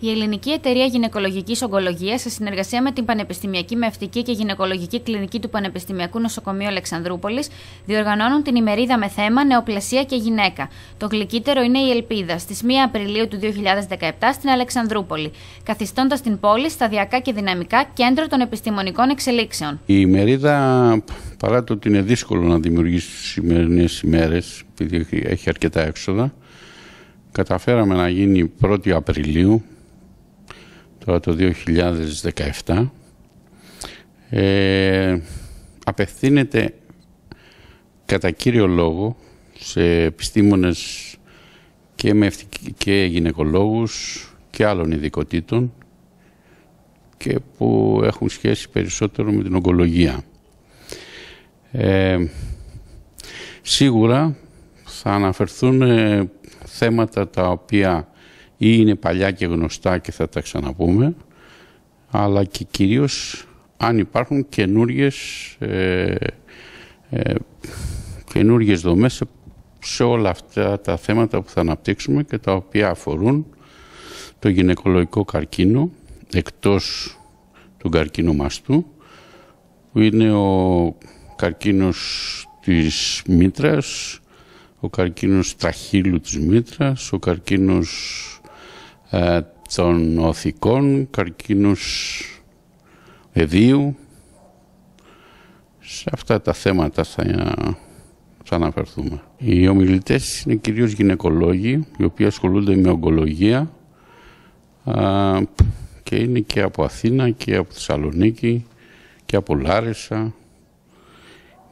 Η Ελληνική Εταιρεία Γυναικολογικής Ογκολογίας, σε συνεργασία με την Πανεπιστημιακή Μευτική και Γυναικολογική Κλινική του Πανεπιστημιακού Νοσοκομείου Αλεξανδρούπολης, διοργανώνουν την ημερίδα με θέμα Νεοπλασία και Γυναίκα. Το γλυκύτερο είναι η Ελπίδα, στις 1 Απριλίου του 2017 στην Αλεξανδρούπολη, καθιστώντας την πόλη σταδιακά και δυναμικά κέντρο των επιστημονικών εξελίξεων. Η ημερίδα, παρά το ότι είναι δύσκολο να δημιουργήσει τις σημερινές ημέρες, επειδή έχει αρκετά έξοδα, καταφέραμε να γίνει 1η Απριλίου τώρα το 2017 ε, απευθύνεται κατά κύριο λόγο σε επιστήμονες και, με και γυναικολόγους και άλλων ειδικοτήτων και που έχουν σχέση περισσότερο με την ογκολογία. Ε, σίγουρα θα αναφερθούν ε, θέματα τα οποία ή είναι παλιά και γνωστά και θα τα ξαναπούμε, αλλά και κυρίως αν υπάρχουν καινούργιες ε, ε δομές σε όλα αυτά τα θέματα που θα αναπτύξουμε και τα οποία αφορούν το γυναικολογικό καρκίνο εκτός του καρκίνου μαστού που είναι ο καρκίνος της μήτρας, ο καρκίνος τραχύλου της μήτρας, ο καρκίνος ε, των οθικών, καρκίνους εδίου. Σε αυτά τα θέματα θα, θα αναφερθούμε. Οι ομιλητές είναι κυρίως γυναικολόγοι, οι οποίοι ασχολούνται με ογκολογία και είναι και από Αθήνα και από Θεσσαλονίκη και από Λάρισα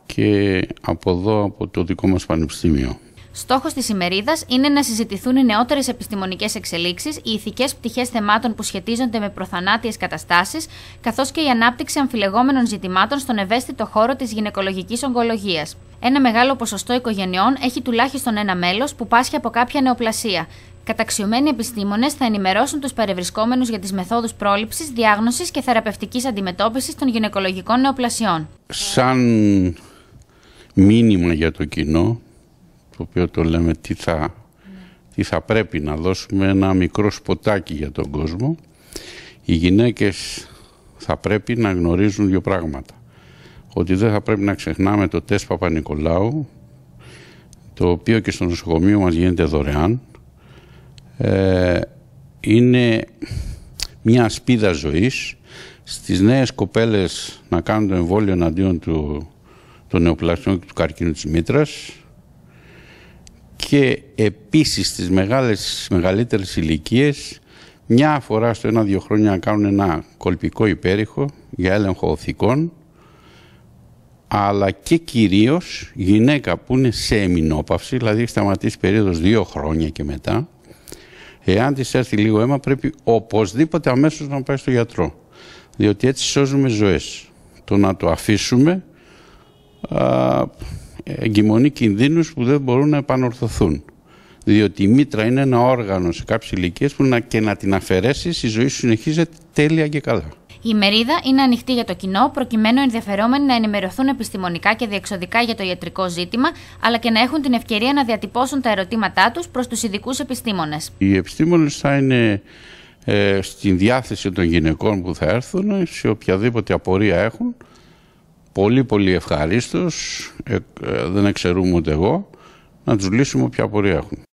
και από εδώ από το δικό μας πανεπιστήμιο. Στόχος της ημερίδας είναι να συζητηθούν οι νεότερες επιστημονικές εξελίξεις, οι ηθικές πτυχές θεμάτων που σχετίζονται με προθανάτιες καταστάσεις, καθώς και η ανάπτυξη αμφιλεγόμενων ζητημάτων στον ευαίσθητο χώρο της γυναικολογικής ογκολογίας. Ένα μεγάλο ποσοστό οικογενειών έχει τουλάχιστον ένα μέλος που πάσχει από κάποια νεοπλασία. Καταξιωμένοι επιστήμονες θα ενημερώσουν τους παρευρισκόμενους για τις μεθόδους πρόληψης, διάγνωσης και θεραπευτικής αντιμετώπισης των γυναικολογικών νεοπλασιών. Σαν μήνυμα για το κοινό, το οποίο το λέμε τι θα, πρέπει να δώσουμε ένα μικρό σποτάκι για τον κόσμο. Οι γυναίκες θα πρέπει να γνωρίζουν δύο πράγματα. Ότι δεν θα πρέπει να ξεχνάμε το τεστ Παπα-Νικολάου, το οποίο και στο νοσοκομείο μας γίνεται δωρεάν. Ε, είναι μια σπίδα ζωής στις νέες κοπέλες να κάνουν το εμβόλιο εναντίον του, των και του καρκίνου της μήτρας και επίσης στις μεγάλες, μεγαλύτερες ηλικίες μια φορά στο ένα-δύο χρόνια να κάνουν ένα κολπικό υπέρηχο για έλεγχο οθικών αλλά και κυρίως γυναίκα που είναι σε εμεινόπαυση, δηλαδή έχει σταματήσει περίοδος δύο χρόνια και μετά, εάν της έρθει λίγο αίμα πρέπει οπωσδήποτε αμέσως να πάει στο γιατρό. Διότι έτσι σώζουμε ζωές. Το να το αφήσουμε εγκυμονεί κινδύνους που δεν μπορούν να επανορθωθούν. Διότι η μήτρα είναι ένα όργανο σε κάποιες ηλικίες που να, και να την αφαιρέσεις, η ζωή σου συνεχίζεται τέλεια και καλά. Η μερίδα είναι ανοιχτή για το κοινό, προκειμένου ενδιαφερόμενοι να ενημερωθούν επιστημονικά και διεξοδικά για το ιατρικό ζήτημα, αλλά και να έχουν την ευκαιρία να διατυπώσουν τα ερωτήματά τους προς τους ειδικούς επιστήμονες. Οι επιστήμονες θα είναι ε, στην διάθεση των γυναικών που θα έρθουν, σε οποιαδήποτε απορία έχουν, πολύ πολύ ευχαρίστως, ε, ε, δεν εξαιρούμε ούτε εγώ, να τους λύσουμε ποια πορεία έχουν.